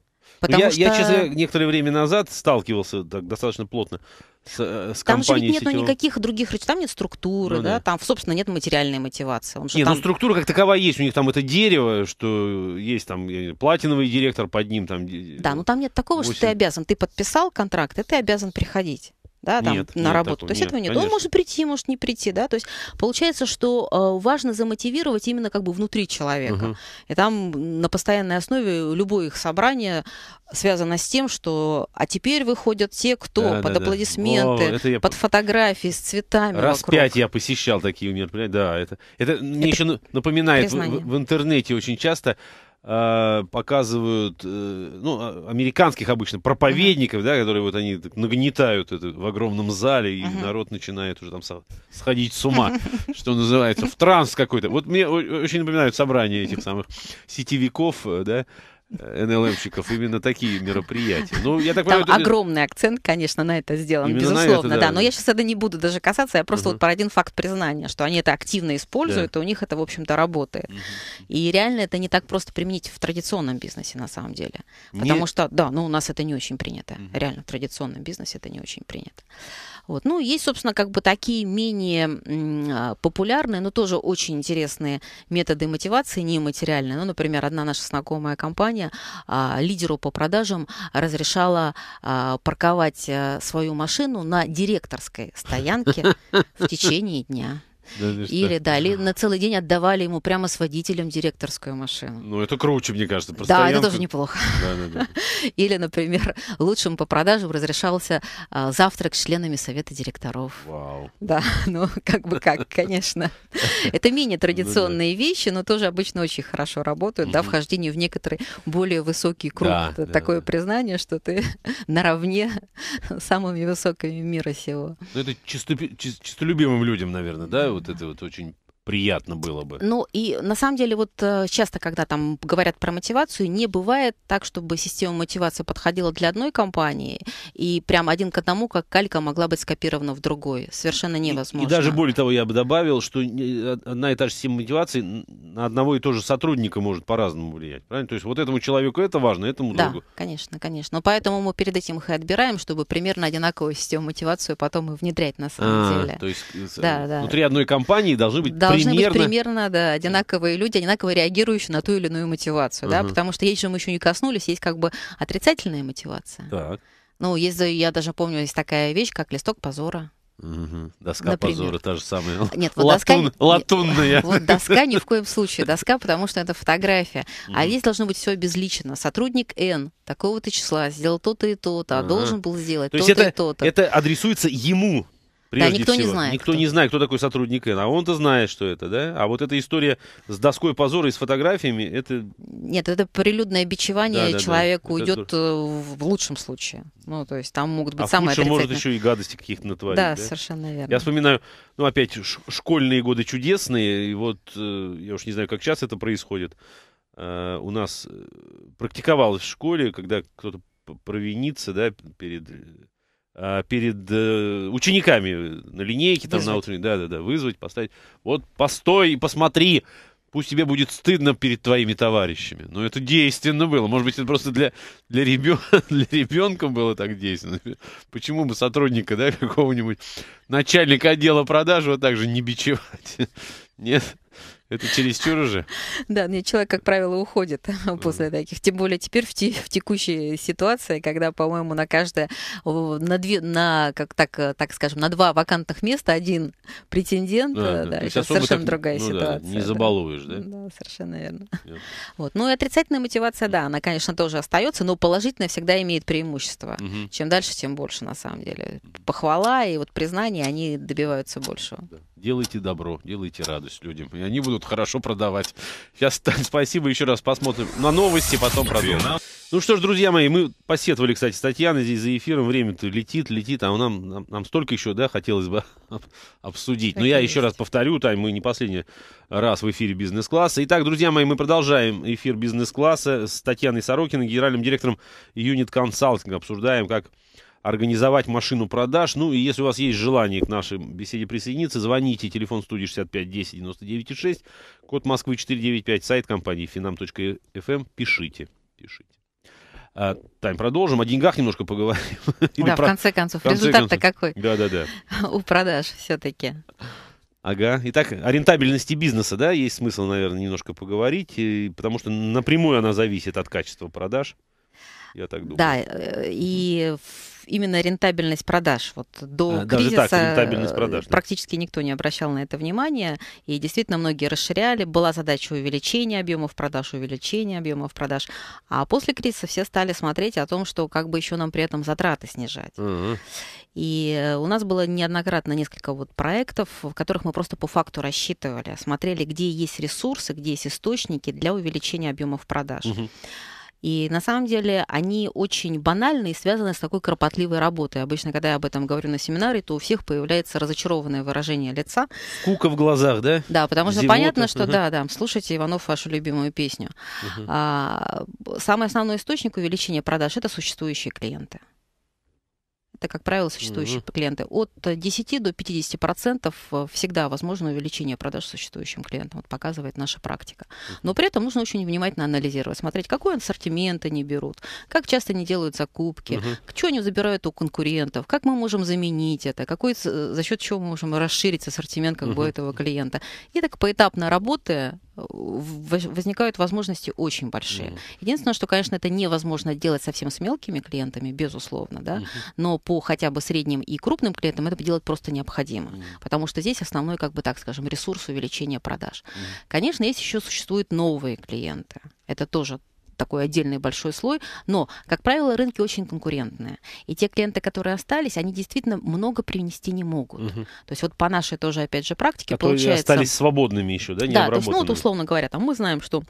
Ну, потому я, что... я, честно некоторое время назад сталкивался так, достаточно плотно с, э, с там же ведь нет никаких других рычагов, там нет структуры, ну, да, да, там, собственно, нет материальной мотивации. Он же нет, ну, там... ну структура как такова есть, у них там это дерево, что есть там платиновый директор под ним. Там, да, ну там нет такого, 8... что ты обязан, ты подписал контракт, и ты обязан приходить да, там, нет, на нет, работу. Такого, то есть нет, этого нет. Конечно. Он может прийти, может не прийти, да. То есть получается, что э, важно замотивировать именно как бы внутри человека. Угу. И там на постоянной основе любое их собрание связано с тем, что а теперь выходят те, кто да, под да, аплодисменты, да. О, под фотографии с цветами. Раз вокруг. пять я посещал такие мероприятия. Да, это, это, это мне еще напоминает в, в интернете очень часто Э, показывают, э, ну, а, американских обычно проповедников, да, которые вот они нагнетают это в огромном зале, и mm-hmm. народ начинает уже там сходить с ума, что называется, в транс какой-то. Вот мне очень напоминают собрание этих самых сетевиков, э, да, НЛМщиков именно такие мероприятия. Ну, я так понимаю, Там это... огромный акцент, конечно, на это сделан, именно безусловно, это, да. да. Но я сейчас это не буду даже касаться, я просто uh-huh. вот про один факт признания, что они это активно используют, да. и у них это, в общем-то, работает. Uh-huh. И реально это не так просто применить в традиционном бизнесе, на самом деле. Потому что, да, ну у нас это не очень принято. Uh-huh. Реально, в традиционном бизнесе это не очень принято. Вот. Ну, есть, собственно, как бы такие менее а, популярные, но тоже очень интересные методы мотивации нематериальные. Ну, например, одна наша знакомая компания а, лидеру по продажам разрешала а, парковать а, свою машину на директорской стоянке в течение дня или да, или на целый день отдавали ему прямо с водителем директорскую машину. Ну, это круче, мне кажется. Постоянку... Да, это тоже неплохо. Да, да, да. Или, например, лучшим по продажам разрешался а, завтрак с членами совета директоров. Вау. Да, ну, как бы как, конечно. Это менее ну традиционные вещи, но тоже обычно очень хорошо работают, да, вхождение в некоторый более высокий круг. Это такое признание, что ты наравне с самыми высокими мира сего. Ну, это чистолюбимым людям, наверное, да? вот это вот очень приятно было бы. Ну и на самом деле вот э, часто, когда там говорят про мотивацию, не бывает так, чтобы система мотивации подходила для одной компании и прям один к одному, как калька могла быть скопирована в другой. Совершенно невозможно. И, и даже более того, я бы добавил, что э, одна и та же система мотивации на одного и того же сотрудника может по-разному влиять. Правильно? То есть вот этому человеку это важно, этому да, другу. конечно, конечно. Но поэтому мы перед этим их и отбираем, чтобы примерно одинаковую систему мотивации потом и внедрять на самом а, деле. То есть э, да, да. внутри одной компании должны быть должны должны быть примерно да, одинаковые люди, одинаково реагирующие на ту или иную мотивацию, угу. да, потому что есть же мы еще не коснулись, есть как бы отрицательная мотивация. Так. Ну, есть, я даже помню, есть такая вещь, как листок позора. Угу. Доска Например. позора, та же самая. Нет, вот Латун, доска... Латунная. Вот доска ни в коем случае. Доска, потому что это фотография. Угу. А здесь должно быть все обезличено. Сотрудник Н такого-то числа сделал то-то и то-то, а ага. должен был сделать то-то то и то-то. Это адресуется ему, Прежде да, никто всего. не знает. Никто кто. не знает, кто такой сотрудник Н. А. а он-то знает, что это, да? А вот эта история с доской позора и с фотографиями, это... Нет, это прилюдное бичевание да, да, человеку да. идет это... Э, в лучшем случае. Ну, то есть там могут быть а самые в может еще и гадости каких-то натворить. Да, да, совершенно верно. Я вспоминаю, ну, опять, школьные годы чудесные. И вот, э, я уж не знаю, как сейчас это происходит. Э, у нас практиковалось в школе, когда кто-то провинится, да, перед а, перед э, учениками на линейке, там, вызвать. на утренней, да-да-да, вызвать, поставить. Вот постой и посмотри, пусть тебе будет стыдно перед твоими товарищами. Но это действенно было. Может быть, это просто для, для, ребен... для ребенка было так действенно. Почему бы сотрудника, да, какого-нибудь начальника отдела продаж вот так же не бичевать? Нет? Это чересчур уже? Да, нет, человек, как правило, уходит после таких. Тем более теперь в, те, в текущей ситуации, когда, по-моему, на каждое, на две, на, как так, так скажем, на два вакантных места один претендент, да, э, да, да ну, сейчас совершенно так, другая ну, ситуация. Да, не забалуешь, да? Да, совершенно верно. Вот. Ну и отрицательная мотивация, да, она, конечно, тоже остается, но положительная всегда имеет преимущество. Угу. Чем дальше, тем больше, на самом деле. Похвала и вот признание, они добиваются большего. Да делайте добро, делайте радость людям. И они будут хорошо продавать. Сейчас так, спасибо еще раз. Посмотрим на новости, потом продолжим. Ну что ж, друзья мои, мы посетовали, кстати, с Татьяной здесь за эфиром. Время-то летит, летит, а нам, нам, нам столько еще, да, хотелось бы обсудить. Но я еще раз повторю, Тань, мы не последний раз в эфире бизнес-класса. Итак, друзья мои, мы продолжаем эфир бизнес-класса с Татьяной Сорокиной, генеральным директором юнит консалтинга. Обсуждаем, как организовать машину продаж. Ну и если у вас есть желание к нашей беседе присоединиться, звоните. Телефон студии 65 10 99 6, код Москвы 495, сайт компании finam.fm. Эм. Пишите, пишите. А, Тань, продолжим. О деньгах немножко поговорим. Да, в конце концов. Результат-то какой? Да, да, да. У продаж все-таки. Ага. Итак, о рентабельности бизнеса, да, есть смысл, наверное, немножко поговорить, э, потому что напрямую она зависит от качества продаж. Я так думаю. Да, э, и в именно рентабельность продаж. Вот до а, кризиса так, продаж, практически да. никто не обращал на это внимания, и действительно многие расширяли. Была задача увеличения объемов продаж, увеличения объемов продаж. А после кризиса все стали смотреть о том, что как бы еще нам при этом затраты снижать. Угу. И э, у нас было неоднократно несколько вот проектов, в которых мы просто по факту рассчитывали, смотрели, где есть ресурсы, где есть источники для увеличения объемов продаж. Угу. И на самом деле они очень банальны и связаны с такой кропотливой работой. Обычно, когда я об этом говорю на семинаре, то у всех появляется разочарованное выражение лица. Кука в глазах, да? Да, потому что Зевота. понятно, что угу. да, да, слушайте Иванов вашу любимую песню. Угу. А, самый основной источник увеличения продаж это существующие клиенты это, как правило, существующие угу. клиенты. От 10 э, до 50 процентов э, всегда возможно увеличение продаж существующим клиентам. Вот показывает наша практика. Но при этом нужно очень внимательно анализировать, смотреть, какой ассортимент они берут, как часто они делают закупки, угу. что они забирают у конкурентов, как мы можем заменить это, какой, э, за счет чего мы можем расширить ассортимент как угу. бы этого клиента. И так поэтапно работая, возникают возможности очень большие. Единственное, что, конечно, это невозможно делать совсем с мелкими клиентами, безусловно, да, но по по хотя бы средним и крупным клиентам это делать просто необходимо, mm-hmm. потому что здесь основной, как бы так скажем, ресурс увеличения продаж. Mm-hmm. Конечно, есть еще существуют новые клиенты. Это тоже такой отдельный большой слой, но, как правило, рынки очень конкурентные. И те клиенты, которые остались, они действительно много принести не могут. Угу. То есть вот по нашей тоже, опять же, практике которые а получается... остались свободными еще, да, не Да, то есть, ну вот условно говоря, там мы знаем, что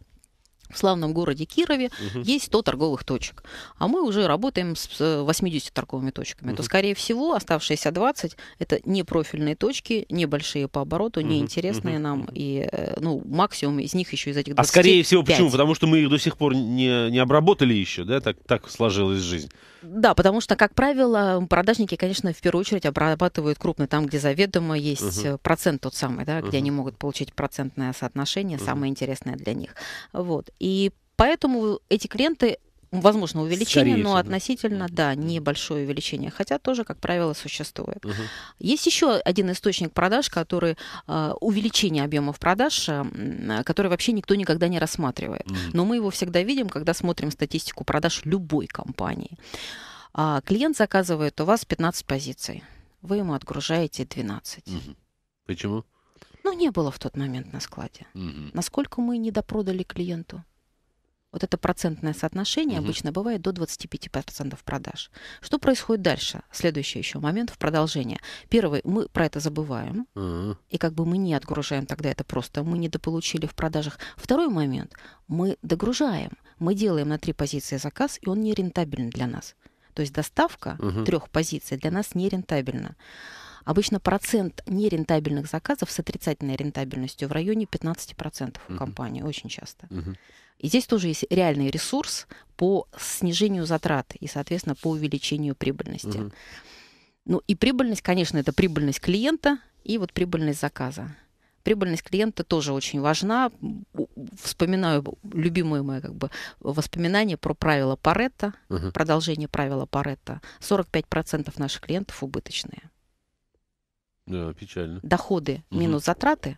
в славном городе Кирове угу. есть 100 торговых точек, а мы уже работаем с 80 э, торговыми точками, угу. то, скорее всего, оставшиеся 20 это не профильные точки, небольшие по обороту, угу. неинтересные угу. нам, и э, ну, максимум из них еще из этих 25. А скорее всего, почему? Потому что мы их до сих пор не, не обработали еще, да, так, так сложилась жизнь. Да, потому что, как правило, продажники, конечно, в первую очередь обрабатывают крупно там, где заведомо есть угу. процент тот самый, да, угу. где они могут получить процентное соотношение, угу. самое интересное для них. Вот. И поэтому эти клиенты возможно, увеличение, Скорее но относительно, да, небольшое увеличение, хотя тоже, как правило, существует. Угу. Есть еще один источник продаж, который э, увеличение объемов продаж, э, который вообще никто никогда не рассматривает. Угу. Но мы его всегда видим, когда смотрим статистику продаж любой компании. А клиент заказывает у вас 15 позиций, вы ему отгружаете 12. Угу. Почему? Ну, не было в тот момент на складе. Угу. Насколько мы недопродали клиенту? Вот это процентное соотношение угу. обычно бывает до 25% продаж. Что происходит дальше? Следующий еще момент в продолжение. Первый, мы про это забываем, угу. и как бы мы не отгружаем тогда это просто, мы недополучили в продажах. Второй момент, мы догружаем, мы делаем на три позиции заказ, и он не рентабелен для нас. То есть доставка угу. трех позиций для нас не рентабельна. Обычно процент нерентабельных заказов с отрицательной рентабельностью в районе 15% у uh компании, очень часто. uh и здесь тоже есть реальный ресурс по снижению затрат и, соответственно, по увеличению прибыльности. Угу. Ну и прибыльность, конечно, это прибыльность клиента и вот прибыльность заказа. Прибыльность клиента тоже очень важна. Вспоминаю любимое мое как бы, воспоминание про правило Паретта, угу. продолжение правила Паретта. 45% наших клиентов убыточные. Да, печально. Доходы угу. минус затраты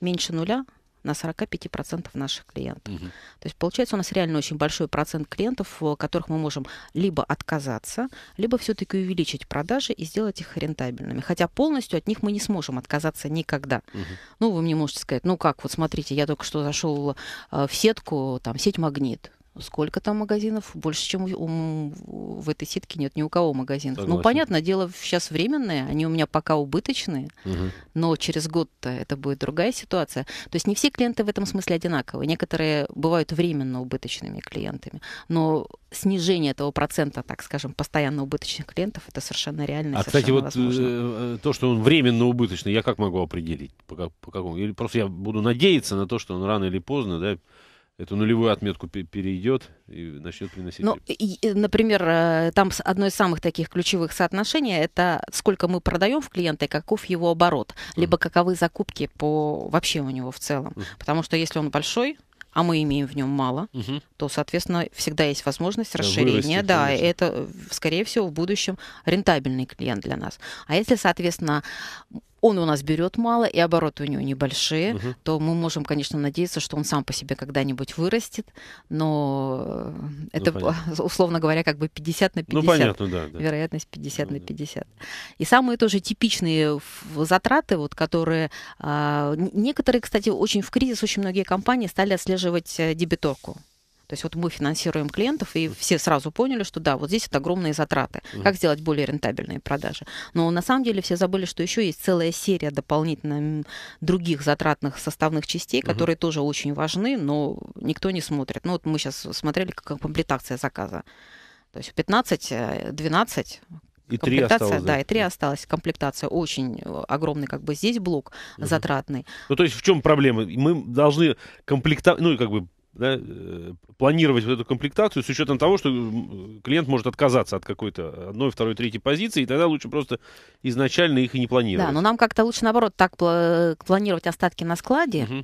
меньше нуля – на 45% наших клиентов. Угу. То есть получается у нас реально очень большой процент клиентов, э, которых мы можем либо отказаться, либо все-таки увеличить продажи и сделать их рентабельными. Хотя полностью от них мы не сможем отказаться никогда. Угу. Ну, вы мне можете сказать, ну как, вот смотрите, я только что зашел э, в сетку, там, сеть «Магнит». Сколько там магазинов? Больше, чем у, у, в этой сетке нет ни у кого магазинов. Ну, Согласен. Ну, понятно, дело, сейчас временное, они у меня пока убыточные, угу. но через год-то это будет другая ситуация. То есть не все клиенты в этом смысле одинаковые. Некоторые бывают временно убыточными клиентами, но снижение этого процента, так скажем, постоянно убыточных клиентов, это совершенно реально. А, совершенно кстати, вот возможно. Э, э, то, что он временно убыточный, я как могу определить? По, по какому? Или просто я буду надеяться на то, что он рано или поздно, да, эту нулевую отметку перейдет и начнет приносить. Ну, и, например, э, там одно из самых таких ключевых соотношений это сколько мы продаем в клиента и каков его оборот, mm-hmm. либо каковы закупки по вообще у него в целом. Mm-hmm. Потому что если он большой, а мы имеем в нем мало, угу. то, соответственно, всегда есть возможность да, расширения. Вырасти, да, конечно. это, скорее всего, в будущем рентабельный клиент для нас. А если, соответственно, он у нас берет мало, и обороты у него небольшие, угу. то мы можем, конечно, надеяться, что он сам по себе когда-нибудь вырастет, но э, это, ну, условно говоря, как бы 50 на 50. Ну, понятно, да. да. Вероятность 50 ну, на 50. Да. И самые тоже типичные затраты, вот, которые... А, некоторые, кстати, очень в кризис, очень многие компании стали отслеживать э, дебиторку. То есть вот мы финансируем клиентов, и все сразу поняли, что да, вот здесь это огромные затраты. Как сделать более рентабельные продажи? Но на самом деле все забыли, что еще есть целая серия дополнительно других затратных составных частей, которые mm-hmm. тоже очень важны, но никто не смотрит. Ну вот мы сейчас смотрели, как комплектация заказа. То есть 15, 12 э, и три осталось. Да, и три осталось. Комплектация очень э, огромный, как бы здесь блок угу. затратный. Ну, то есть в чем проблема? Мы должны комплектовать, ну, и как бы да, э, планировать вот эту комплектацию с учетом того, что клиент может отказаться от какой-то одной, второй, третьей позиции, и тогда лучше просто изначально их и не планировать. Да, но нам как-то лучше, наоборот, так планировать остатки на складе, угу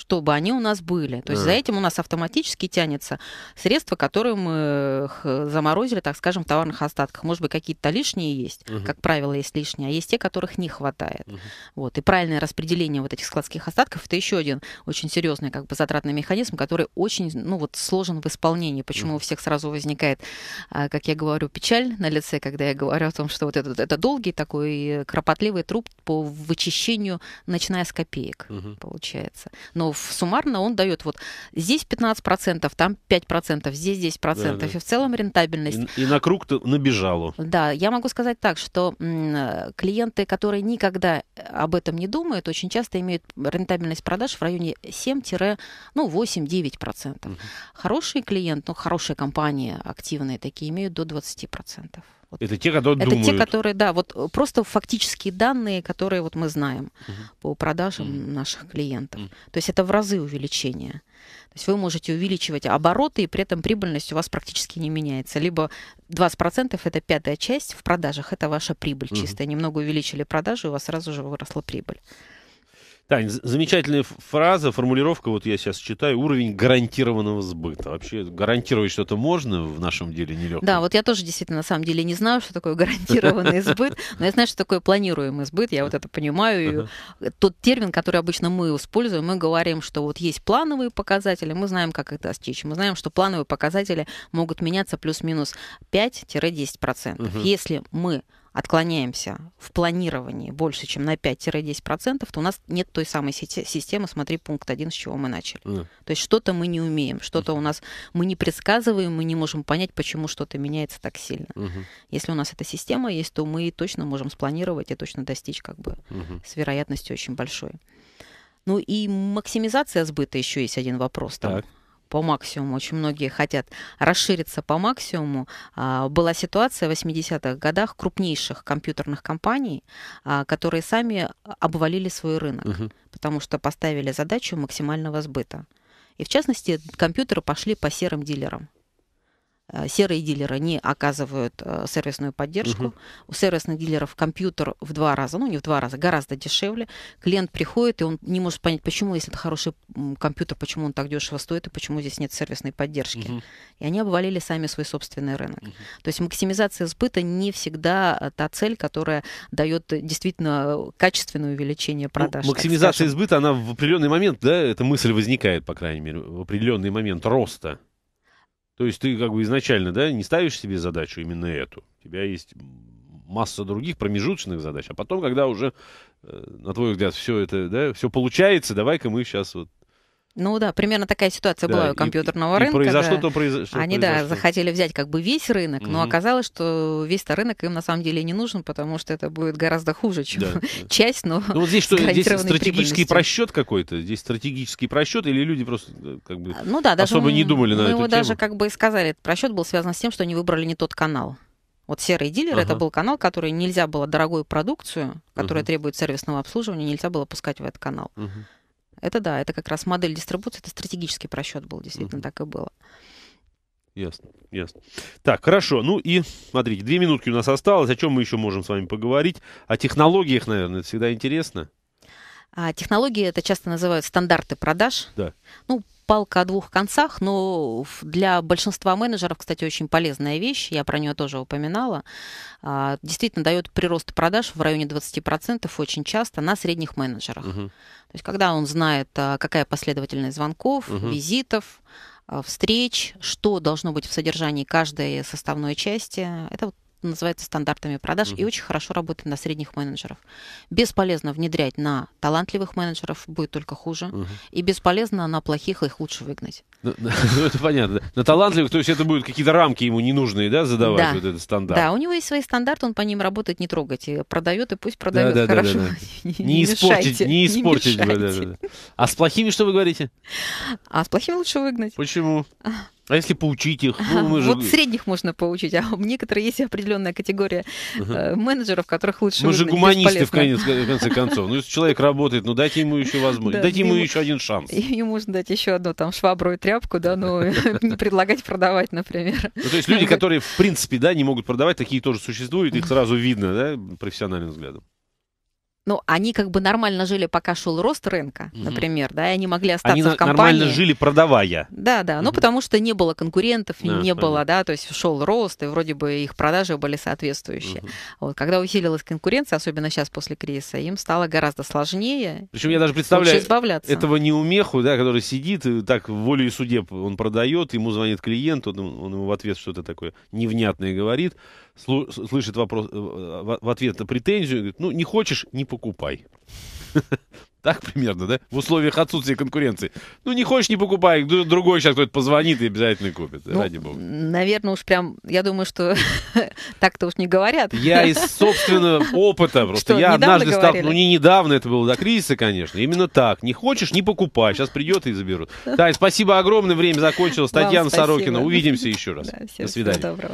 чтобы они у нас были. То есть за этим у нас автоматически тянется средства, которые мы э, заморозили, так скажем, в товарных остатках. Может быть, какие-то лишние есть, mm-hmm. как правило, есть лишние, а есть те, которых не хватает. Mm-hmm. Вот. И правильное распределение вот этих складских остатков это еще один очень серьезный как бы затратный механизм, который очень ну, вот, сложен в исполнении. Почему mm-hmm. у всех сразу возникает, а, как я говорю, печаль на лице, когда я говорю о том, что вот этот это долгий такой э, кропотливый труп по вычищению, начиная с копеек, mm-hmm. получается. Но в, суммарно он дает вот здесь 15%, там 5%, здесь 10%, да, да. и в целом рентабельность. И, и на круг набежало. Да, я могу сказать так, что клиенты, которые никогда об этом не думают, очень часто имеют рентабельность продаж в районе 7-8-9%. Ну, хорошие клиент, ну, хорошая компания, активные такие, имеют до 20%. Вот. Это те, которые Это думают. те, которые, да, вот э, просто фактические данные, которые вот мы знаем угу. по продажам угу. наших клиентов. Угу. То есть это в разы увеличение. То есть вы можете увеличивать обороты, и при этом прибыльность у вас практически не меняется. Либо 20% это пятая часть в продажах, это ваша прибыль чистая. Угу. Немного увеличили продажи, у вас сразу же выросла прибыль. Тань, замечательная фраза, формулировка, вот я сейчас читаю, уровень гарантированного сбыта. Вообще гарантировать что-то можно в нашем деле нелегко. Да, вот я тоже действительно на самом деле не знаю, что такое гарантированный сбыт, но я знаю, что такое планируемый сбыт, я вот это понимаю. тот термин, который обычно мы используем, мы говорим, что вот есть плановые показатели, мы знаем, как это достичь. Мы знаем, что плановые показатели могут меняться плюс-минус 5-10%. Если мы отклоняемся в планировании больше, чем на 5-10%, то у нас нет той самой сети, системы, смотри, пункт 1, с чего мы начали. Mm. То есть что-то мы не умеем, что-то mm. у нас мы не предсказываем, мы не можем понять, почему что-то меняется так сильно. Mm-hmm. Если у нас эта система есть, то мы точно можем спланировать и точно достичь как бы mm-hmm. с вероятностью очень большой. Ну и максимизация сбыта еще есть один вопрос. Там. Так по максимуму. Очень многие хотят расшириться по максимуму. А, была ситуация в 80-х годах крупнейших компьютерных компаний, а, которые сами обвалили свой рынок, угу. потому что поставили задачу максимального сбыта. И в частности, компьютеры пошли по серым дилерам. Э, серые дилеры не оказывают э, сервисную поддержку. Угу. У сервисных дилеров компьютер в два раза, ну не в два раза, гораздо дешевле. Клиент приходит, и он не может понять, почему, если это хороший компьютер, почему он так дешево стоит, и почему здесь нет сервисной поддержки. Угу. И они обвалили сами свой собственный рынок. Угу. То есть максимизация сбыта не всегда э, та цель, которая дает действительно качественное увеличение ну, продаж. Ну, максимизация скажем. сбыта, она в определенный момент, да, эта мысль возникает, по крайней мере, в определенный момент роста. То есть ты как бы изначально, да, не ставишь себе задачу именно эту. У тебя есть масса других промежуточных задач. А потом, когда уже, э, на твой взгляд, все это, да, все получается, давай-ка мы сейчас вот ну да, примерно такая ситуация да, была у компьютерного и, рынка. И произошло да. то, произошло. Они, произошло. да, захотели взять как бы весь рынок, угу. но оказалось, что весь-то рынок им на самом деле не нужен, потому что это будет гораздо хуже, чем да. часть, но Ну вот здесь, что, здесь стратегический просчет какой-то, здесь стратегический просчет, или люди просто э, как бы ну, да, даже особо мы, не думали на мы эту его тему? даже как бы и сказали, этот просчет был связан с тем, что они выбрали не тот канал. Вот серый дилер ага. это был канал, который нельзя было дорогую продукцию, которая угу. требует сервисного обслуживания, нельзя было пускать в этот канал. Угу. Это да, это как раз модель дистрибуции, это стратегический просчет был, действительно, угу. так и было. Ясно, ясно. Так, хорошо. Ну и, смотрите, две минутки у нас осталось. О чем мы еще можем с вами поговорить? О технологиях, наверное, это всегда интересно. А технологии это часто называют стандарты продаж. Да. Ну, палка о двух концах, но для большинства менеджеров, кстати, очень полезная вещь, я про нее тоже упоминала, а, действительно дает прирост продаж в районе 20% очень часто на средних менеджерах. Угу. То есть когда он знает, а, какая последовательность звонков, угу. визитов, а, встреч, что должно быть в содержании каждой составной части. Это вот называется стандартами продаж, mm-hmm. и очень хорошо работает на средних менеджеров. Бесполезно внедрять на талантливых менеджеров, будет только хуже. Mm-hmm. И бесполезно на плохих их лучше выгнать. Ну, ну это понятно. На талантливых, то есть это будут какие-то рамки ему ненужные, да, задавать, да. вот этот стандарт. Да, у него есть свои стандарты, он по ним работает, не трогайте, продает, и пусть продает. хорошо. Не, испортить, не испортить. А с плохими что вы говорите? А с плохими лучше выгнать. Почему? А, а если поучить их? Ну, мы же... Вот средних можно поучить, а некоторые есть определенная категория uh менеджеров, которых лучше Мы же гуманисты, в, конец, в конце концов. Ну, если человек работает, ну, дайте ему еще возможность, да, дайте ему, ему еще один шанс. И можно дать еще одну, там, швабру и тряпку, да, ну, не предлагать продавать, например. Ну, то есть люди, которые, в принципе, да, не могут продавать, такие тоже существуют, их сразу видно, да, профессиональным взглядом ну, они как бы нормально жили, пока шел рост рынка, угу. например, да, и они могли остаться они в компании. нормально жили, продавая. Да, да, угу. ну, потому что не было конкурентов, да, не понятно. было, да, то есть шел рост, и вроде бы их продажи были соответствующие. Угу. Вот, когда усилилась конкуренция, особенно сейчас после кризиса, им стало гораздо сложнее. Причем я даже представляю избавляться. этого неумеху, да, который сидит, и так волю и судеб он продает, ему звонит клиент, он, он ему в ответ что-то такое невнятное говорит, слышит вопрос, э, в ответ на претензию, говорит, ну, не хочешь, не покупай. Так примерно, да? В условиях отсутствия конкуренции. Ну, не хочешь, не покупай, другой сейчас кто-то позвонит и обязательно купит, ну, ради бога. Наверное, уж прям, я думаю, что так-то уж не говорят. Я из собственного опыта просто. Что, я однажды стал, ну, не недавно это было до кризиса, конечно, именно так. Не хочешь, не покупай, сейчас придет и заберут. Тань, спасибо огромное, время закончилось. Татьяна Сорокина, увидимся еще раз. Да, всем до свидания. Всего доброго.